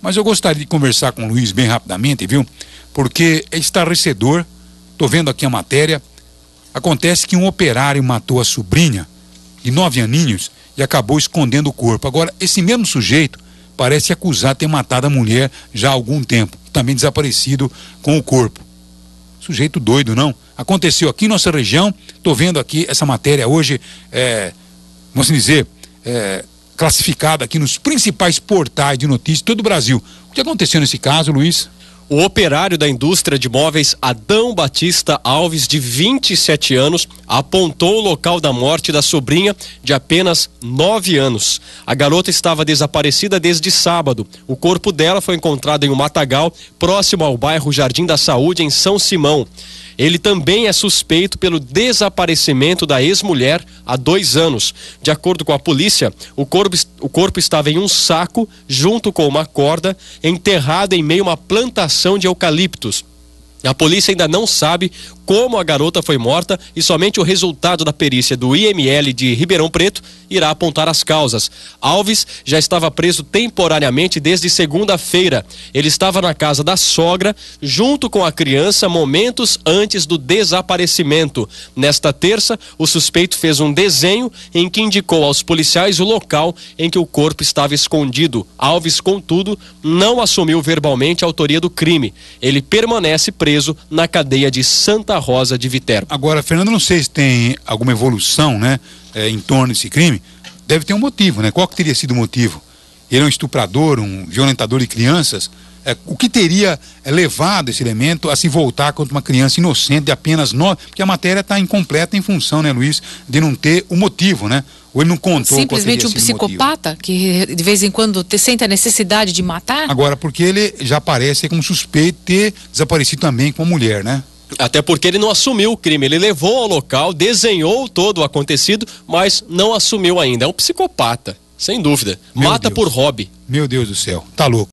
Mas eu gostaria de conversar com o Luiz bem rapidamente, viu? Porque é estarrecedor. Estou vendo aqui a matéria. Acontece que um operário matou a sobrinha de nove aninhos e acabou escondendo o corpo. Agora, esse mesmo sujeito parece acusar de ter matado a mulher já há algum tempo, também desaparecido com o corpo. Sujeito doido, não? Aconteceu aqui em nossa região. Estou vendo aqui essa matéria hoje, é, vamos dizer, é, classificada aqui nos principais portais de notícias de todo o Brasil. O que aconteceu nesse caso, Luiz? O operário da indústria de móveis Adão Batista Alves, de 27 anos, apontou o local da morte da sobrinha de apenas 9 anos. A garota estava desaparecida desde sábado. O corpo dela foi encontrado em um matagal próximo ao bairro Jardim da Saúde, em São Simão. Ele também é suspeito pelo desaparecimento da ex-mulher há dois anos. De acordo com a polícia, o corpo, o corpo estava em um saco, junto com uma corda, enterrado em meio a uma plantação produção de eucaliptos. A polícia ainda não sabe como a garota foi morta e somente o resultado da perícia do IML de Ribeirão Preto irá apontar as causas. Alves já estava preso temporariamente desde segunda-feira. Ele estava na casa da sogra, junto com a criança, momentos antes do desaparecimento. Nesta terça, o suspeito fez um desenho em que indicou aos policiais o local em que o corpo estava escondido. Alves, contudo, não assumiu verbalmente a autoria do crime. Ele permanece preso preso na cadeia de Santa Rosa de Viterbo. Agora, Fernando, não sei se tem alguma evolução né, é, em torno desse crime. Deve ter um motivo, né? Qual que teria sido o motivo? ele é um estuprador, um violentador de crianças, é, o que teria é, levado esse elemento a se voltar contra uma criança inocente de apenas nove, porque a matéria está incompleta em função, né, Luiz, de não ter o motivo, né? Ou ele não contou Simplesmente um psicopata motivo. que de vez em quando sente a necessidade de matar? Agora, porque ele já aparece como suspeito ter desaparecido também com uma mulher, né? Até porque ele não assumiu o crime. Ele levou ao local, desenhou todo o acontecido, mas não assumiu ainda. É um psicopata. Sem dúvida. Meu Mata Deus. por hobby. Meu Deus do céu, tá louco.